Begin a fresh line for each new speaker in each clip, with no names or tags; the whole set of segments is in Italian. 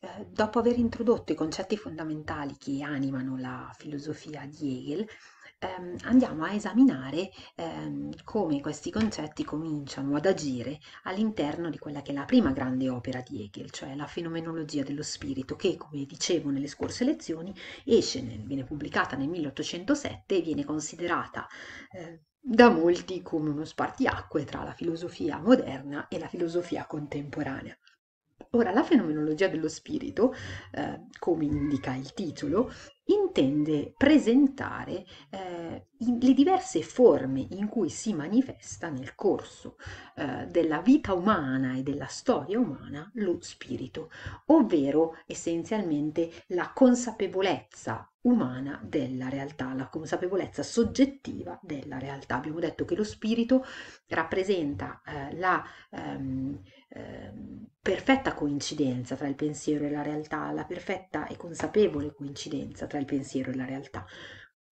Eh, dopo aver introdotto i concetti fondamentali che animano la filosofia di Hegel, ehm, andiamo a esaminare ehm, come questi concetti cominciano ad agire all'interno di quella che è la prima grande opera di Hegel, cioè la fenomenologia dello spirito, che, come dicevo nelle scorse lezioni, esce, nel, viene pubblicata nel 1807 e viene considerata eh, da molti come uno spartiacque tra la filosofia moderna e la filosofia contemporanea. Ora, la fenomenologia dello spirito, eh, come indica il titolo, intende presentare eh, le diverse forme in cui si manifesta nel corso eh, della vita umana e della storia umana lo spirito, ovvero essenzialmente la consapevolezza umana della realtà, la consapevolezza soggettiva della realtà. Abbiamo detto che lo spirito rappresenta eh, la ehm, ehm perfetta coincidenza tra il pensiero e la realtà, la perfetta e consapevole coincidenza tra tra il pensiero e la realtà.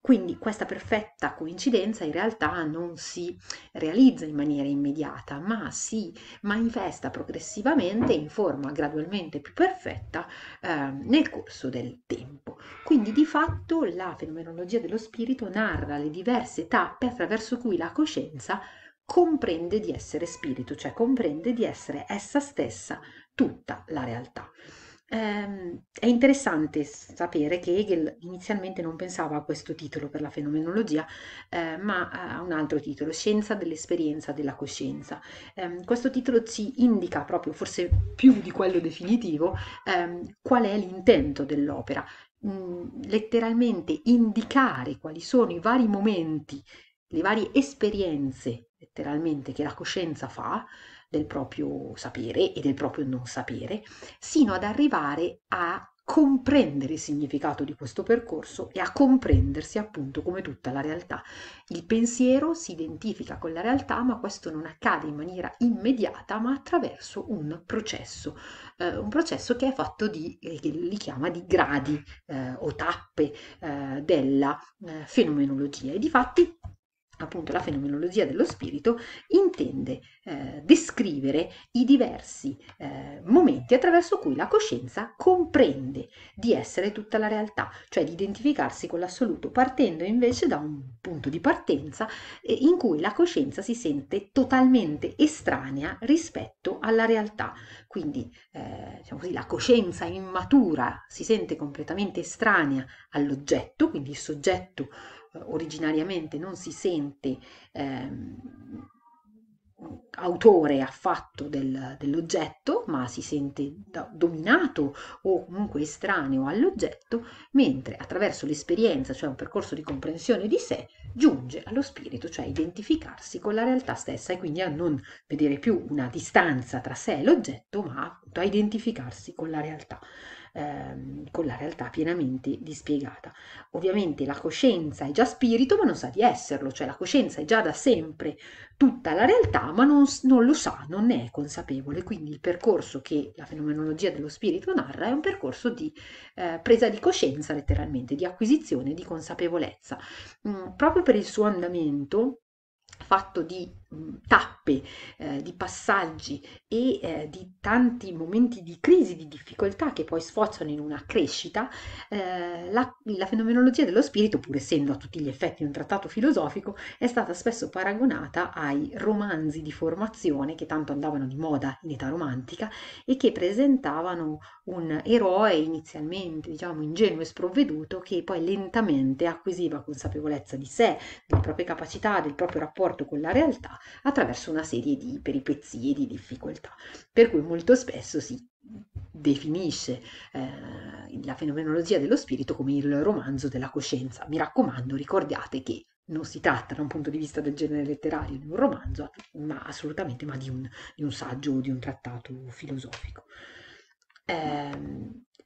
Quindi questa perfetta coincidenza in realtà non si realizza in maniera immediata, ma si manifesta progressivamente in forma gradualmente più perfetta eh, nel corso del tempo. Quindi di fatto la fenomenologia dello spirito narra le diverse tappe attraverso cui la coscienza comprende di essere spirito, cioè comprende di essere essa stessa tutta la realtà. Ehm, è interessante sapere che Hegel inizialmente non pensava a questo titolo per la fenomenologia, eh, ma a un altro titolo, Scienza dell'esperienza della coscienza. Ehm, questo titolo ci indica proprio, forse più di quello definitivo, ehm, qual è l'intento dell'opera. Mm, letteralmente indicare quali sono i vari momenti, le varie esperienze, letteralmente, che la coscienza fa, del proprio sapere e del proprio non sapere, sino ad arrivare a comprendere il significato di questo percorso e a comprendersi appunto come tutta la realtà. Il pensiero si identifica con la realtà, ma questo non accade in maniera immediata, ma attraverso un processo, eh, un processo che è fatto di, eh, che li chiama di gradi eh, o tappe eh, della eh, fenomenologia. E di fatti appunto la fenomenologia dello spirito intende eh, descrivere i diversi eh, momenti attraverso cui la coscienza comprende di essere tutta la realtà, cioè di identificarsi con l'assoluto, partendo invece da un punto di partenza eh, in cui la coscienza si sente totalmente estranea rispetto alla realtà. Quindi eh, diciamo così, la coscienza immatura si sente completamente estranea all'oggetto, quindi il soggetto originariamente non si sente ehm, autore affatto del, dell'oggetto, ma si sente dominato o comunque estraneo all'oggetto, mentre attraverso l'esperienza, cioè un percorso di comprensione di sé, giunge allo spirito, cioè identificarsi con la realtà stessa e quindi a non vedere più una distanza tra sé e l'oggetto, ma appunto a identificarsi con la realtà ehm, con la realtà pienamente dispiegata. Ovviamente la coscienza è già spirito ma non sa di esserlo, cioè la coscienza è già da sempre tutta la realtà ma non, non lo sa, non ne è consapevole, quindi il percorso che la fenomenologia dello spirito narra è un percorso di eh, presa di coscienza letteralmente, di acquisizione di consapevolezza. Mm, proprio per il suo andamento fatto di Mm, tappe, eh, di passaggi e eh, di tanti momenti di crisi, di difficoltà che poi sfociano in una crescita, eh, la, la, fenomenologia dello spirito, pur essendo a tutti gli effetti un trattato filosofico, è stata spesso paragonata ai romanzi di formazione che tanto andavano di moda in età romantica e che presentavano un eroe inizialmente, diciamo, ingenuo e sprovveduto che poi lentamente acquisiva consapevolezza di sé, delle proprie capacità, del proprio rapporto con la realtà attraverso una serie di peripezie, di difficoltà, per cui molto spesso si definisce eh, la fenomenologia dello spirito come il romanzo della coscienza. Mi raccomando, ricordate che non si tratta da un punto di vista del genere letterario di un romanzo, ma assolutamente ma di, un, di un saggio o di un trattato filosofico. Eh,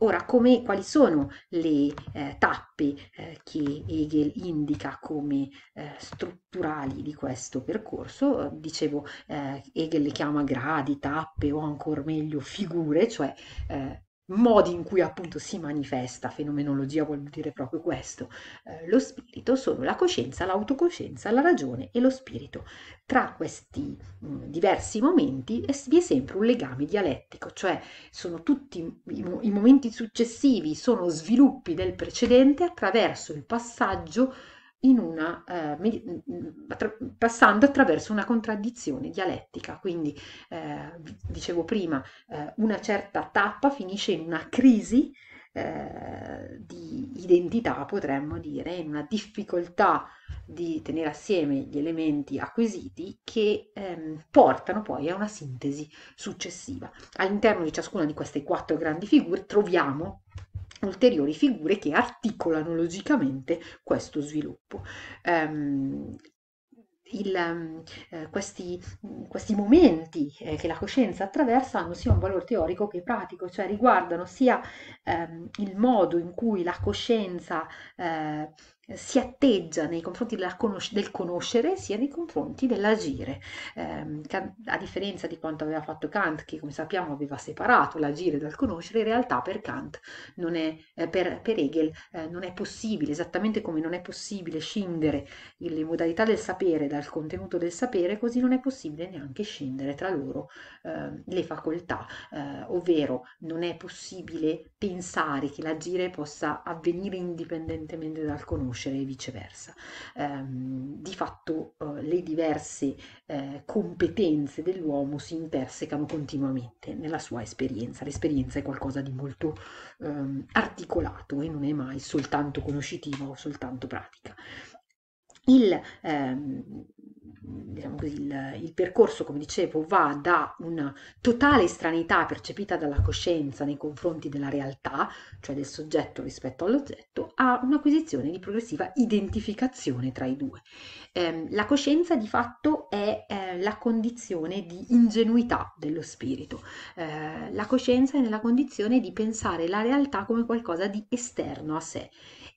Ora, come, quali sono le eh, tappe eh, che Hegel indica come eh, strutturali di questo percorso? Dicevo, eh, Hegel le chiama gradi, tappe o ancora meglio figure, cioè eh, modi in cui appunto si manifesta, fenomenologia vuol dire proprio questo, eh, lo spirito sono la coscienza, l'autocoscienza, la ragione e lo spirito. Tra questi mh, mm, diversi momenti vi è sempre un legame dialettico, cioè sono tutti i, i momenti successivi, sono sviluppi del precedente attraverso il passaggio una, eh, mm, passando attraverso una contraddizione dialettica. Quindi, eh, dicevo prima, eh, una certa tappa finisce in una crisi eh, di identità, potremmo dire, in una difficoltà di tenere assieme gli elementi acquisiti che ehm, portano poi a una sintesi successiva. All'interno di ciascuna di queste quattro grandi figure troviamo ulteriori figure che articolano logicamente questo sviluppo. Um, il, ehm, eh, questi, questi, momenti eh, che la coscienza attraversa hanno sia un valore teorico che pratico, cioè riguardano sia ehm, il modo in cui la coscienza eh, si atteggia nei confronti conosc- del conoscere sia nei confronti dell'agire, eh, a differenza di quanto aveva fatto Kant che come sappiamo aveva separato l'agire dal conoscere, in realtà per Kant non è, eh, per, per, Hegel eh, non è possibile, esattamente come non è possibile scindere le modalità del sapere dal contenuto del sapere, così non è possibile neanche scindere tra loro ehm, le facoltà, eh, ovvero non è possibile pensare che l'agire possa avvenire indipendentemente dal conoscere conoscere e viceversa. Ehm, di fatto eh, le diverse eh, competenze dell'uomo si intersecano continuamente nella sua esperienza. L'esperienza è qualcosa di molto ehm, articolato e non è mai soltanto conoscitiva o soltanto pratica. Il, ehm, diciamo così, il, il, percorso, come dicevo, va da una totale stranità percepita dalla coscienza nei confronti della realtà, cioè del soggetto rispetto all'oggetto, a un'acquisizione di progressiva identificazione tra i due. Eh, la coscienza di fatto è eh, la condizione di ingenuità dello spirito, eh, la coscienza è nella condizione di pensare la realtà come qualcosa di esterno a sé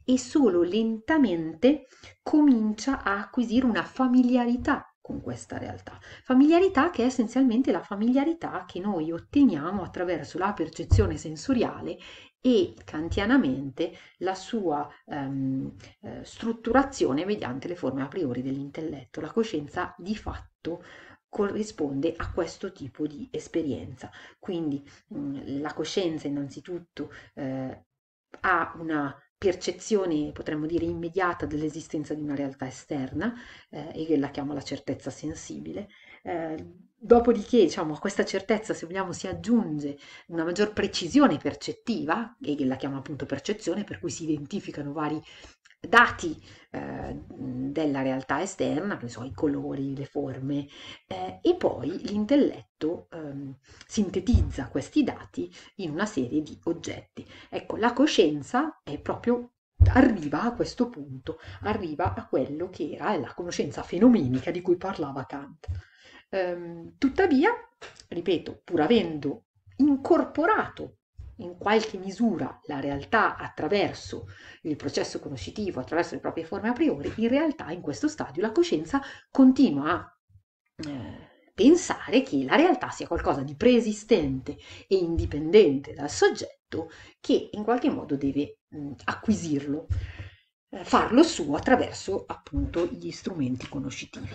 e solo lentamente comincia a acquisire una familiarità familiarità con questa realtà, familiarità che è essenzialmente la familiarità che noi otteniamo attraverso la percezione sensoriale e kantianamente la sua ehm, eh, strutturazione mediante le forme a priori dell'intelletto. La coscienza di fatto corrisponde a questo tipo di esperienza. Quindi mh, mm, la coscienza innanzitutto eh, ha una percezione, potremmo dire, immediata dell'esistenza di una realtà esterna, eh, e la chiamo la certezza sensibile. Eh, dopodiché, diciamo, a questa certezza, se vogliamo, si aggiunge una maggior precisione percettiva, e la chiama appunto percezione, per cui si identificano vari dati eh, della realtà esterna, che so, i colori, le forme, eh, e poi l'intelletto eh, sintetizza questi dati in una serie di oggetti. Ecco, la coscienza è proprio arriva a questo punto, arriva a quello che era la conoscenza fenomenica di cui parlava Kant. Ehm, tuttavia, ripeto, pur avendo incorporato in qualche misura la realtà attraverso il processo conoscitivo, attraverso le proprie forme a priori, in realtà in questo stadio la coscienza continua a eh, pensare che la realtà sia qualcosa di preesistente e indipendente dal soggetto che in qualche modo deve mm, acquisirlo eh, farlo suo attraverso appunto gli strumenti conoscitivi.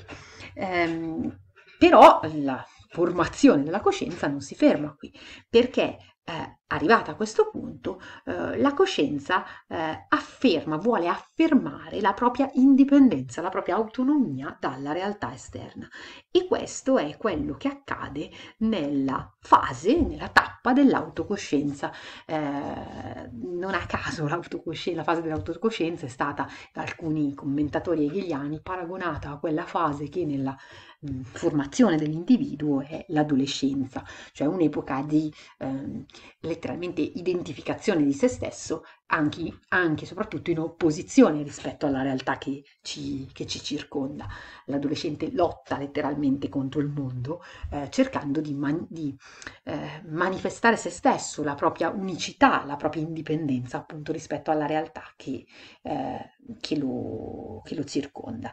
Ehm, però la, formazione della coscienza non si ferma qui, perché eh, arrivata a questo punto, eh, la coscienza eh, afferma, vuole affermare la propria indipendenza, la propria autonomia dalla realtà esterna. E questo è quello che accade nella fase, nella tappa dell'autocoscienza. Eh, non a caso la fase dell'autocoscienza è stata da alcuni commentatori hegeliani paragonata a quella fase che nella Mm, formazione dell'individuo è l'adolescenza, cioè un'epoca di eh, letteralmente identificazione di se stesso anche, anche soprattutto in opposizione rispetto alla realtà che ci, che ci circonda. L'adolescente lotta letteralmente contro il mondo eh, cercando di, man- di eh, manifestare se stesso, la propria unicità, la propria indipendenza appunto rispetto alla realtà che, eh, che, lo, che lo, circonda.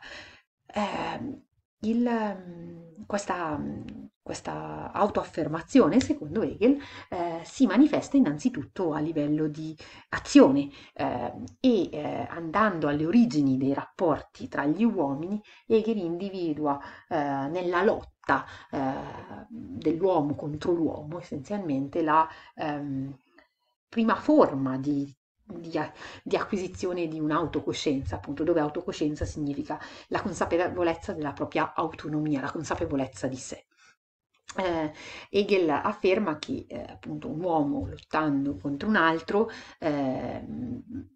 Ehm, il, mm, questa, mm, questa autoaffermazione, secondo Hegel, eh, si manifesta innanzitutto a livello di azione eh, e eh, andando alle origini dei rapporti tra gli uomini, Hegel individua eh, nella lotta eh, dell'uomo contro l'uomo essenzialmente la ehm, prima forma di di, di acquisizione di un'autocoscienza, appunto, dove autocoscienza significa la consapevolezza della propria autonomia, la consapevolezza di sé eh, Hegel afferma che eh, appunto un uomo lottando contro un altro eh,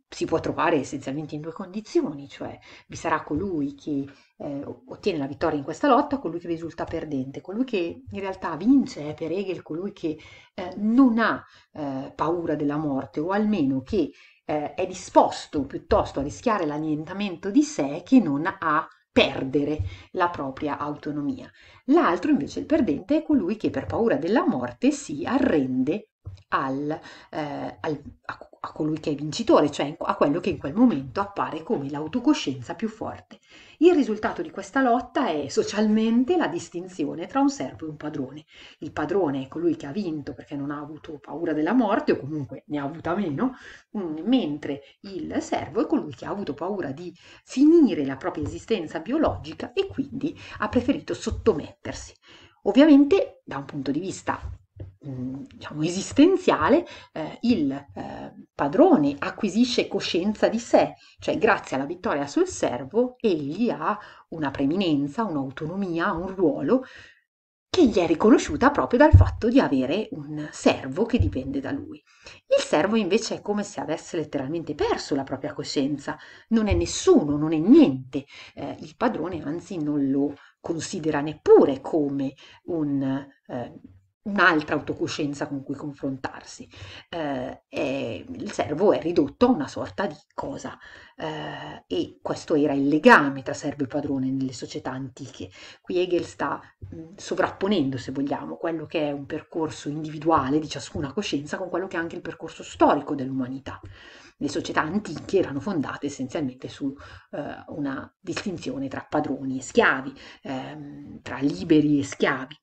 si può trovare essenzialmente in due condizioni, cioè vi sarà colui che eh, ottiene la vittoria in questa lotta, colui che risulta perdente, colui che in realtà vince è per Hegel colui che eh, non ha eh, paura della morte o almeno che è disposto piuttosto a rischiare l'annientamento di sé che non ha perdere la propria autonomia. L'altro invece, il perdente, è colui che per paura della morte si arrende al, eh, al, a, a, colui che è vincitore, cioè a quello che in quel momento appare come l'autocoscienza più forte. Il risultato di questa lotta è socialmente la distinzione tra un servo e un padrone. Il padrone è colui che ha vinto perché non ha avuto paura della morte o comunque ne ha avuta meno, mm, mentre il servo è colui che ha avuto paura di finire la propria esistenza biologica e quindi ha preferito sottomettersi. Ovviamente da un punto di vista Mm, diciamo, esistenziale, eh, il eh, padrone acquisisce coscienza di sé, cioè grazie alla vittoria sul servo egli ha una preminenza, un'autonomia, un ruolo che gli è riconosciuta proprio dal fatto di avere un servo che dipende da lui. Il servo invece è come se avesse letteralmente perso la propria coscienza, non è nessuno, non è niente, eh, il padrone anzi non lo considera neppure come un eh, un'altra autocoscienza con cui confrontarsi. Eh, è, il servo è ridotto a una sorta di cosa eh, e questo era il legame tra servo e padrone nelle società antiche. Qui Hegel sta mh, mm, sovrapponendo, se vogliamo, quello che è un percorso individuale di ciascuna coscienza con quello che è anche il percorso storico dell'umanità. Le società antiche erano fondate essenzialmente su eh, una distinzione tra padroni e schiavi, ehm, tra liberi e schiavi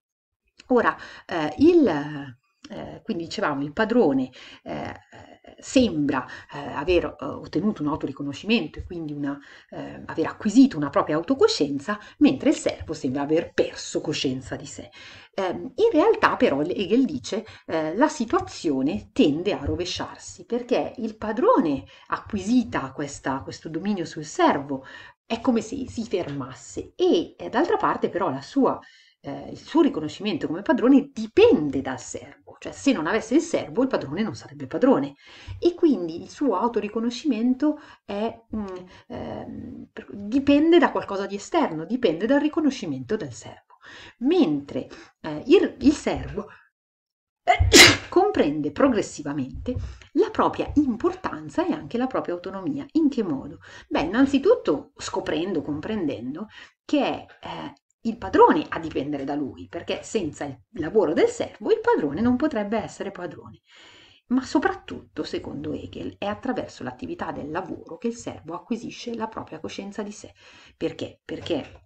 Ora, eh, il, eh, quindi dicevamo, il padrone eh, sembra eh, aver eh, ottenuto un autoriconoscimento e quindi una, eh, aver acquisito una propria autocoscienza, mentre il servo sembra aver perso coscienza di sé. Ehm, in realtà però Hegel dice eh, la situazione tende a rovesciarsi perché il padrone acquisita questa, questo dominio sul servo è come se si fermasse e d'altra parte però la sua eh, il suo riconoscimento come padrone dipende dal servo, cioè se non avesse il servo il padrone non sarebbe padrone e quindi il suo autoriconoscimento è, mh, mm, eh, dipende da qualcosa di esterno, dipende dal riconoscimento del servo, mentre eh, il, il servo comprende progressivamente la propria importanza e anche la propria autonomia. In che modo? Beh, innanzitutto scoprendo, comprendendo che è eh, il padrone a dipendere da lui, perché senza il lavoro del servo il padrone non potrebbe essere padrone. Ma soprattutto, secondo Hegel, è attraverso l'attività del lavoro che il servo acquisisce la propria coscienza di sé. Perché? Perché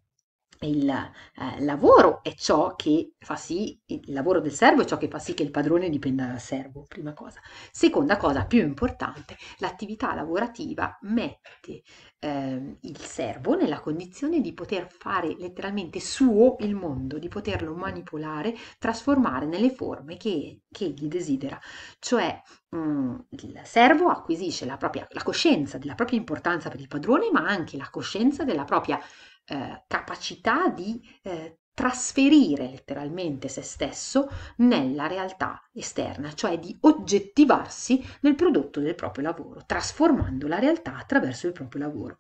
il eh, lavoro è ciò che fa sì, il lavoro del servo è ciò che fa sì che il padrone dipenda dal servo, prima cosa. Seconda cosa, più importante, l'attività lavorativa mette eh, il servo nella condizione di poter fare letteralmente suo il mondo, di poterlo manipolare, trasformare nelle forme che, che egli desidera. Cioè mh, mm, il servo acquisisce la, propria, la coscienza della propria importanza per il padrone, ma anche la coscienza della propria eh, capacità di eh, trasferire letteralmente se stesso nella realtà esterna, cioè di oggettivarsi nel prodotto del proprio lavoro, trasformando la realtà attraverso il proprio lavoro.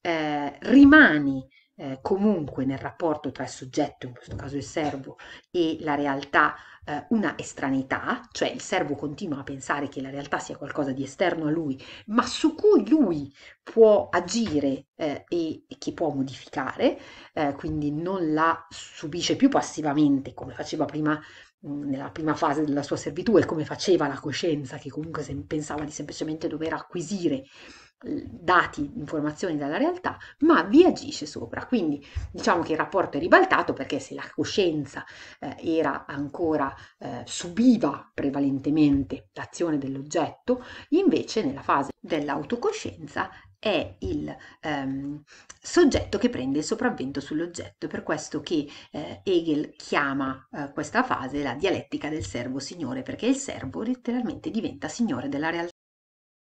Eh, rimani eh, comunque nel rapporto tra il soggetto, in questo caso il servo, e la realtà eh, una estranità, cioè il servo continua a pensare che la realtà sia qualcosa di esterno a lui, ma su cui lui può agire eh, e, e, che può modificare, eh, quindi non la subisce più passivamente come faceva prima nella prima fase della sua servitù e come faceva la coscienza che comunque pensava di semplicemente dover acquisire dati, informazioni dalla realtà, ma vi agisce sopra. Quindi diciamo che il rapporto è ribaltato perché se la coscienza eh, era ancora eh, subiva prevalentemente l'azione dell'oggetto, invece nella fase dell'autocoscienza è il ehm, soggetto che prende il sopravvento sull'oggetto, per questo che eh, Hegel chiama eh, questa fase la dialettica del servo signore, perché il servo letteralmente diventa signore della realtà.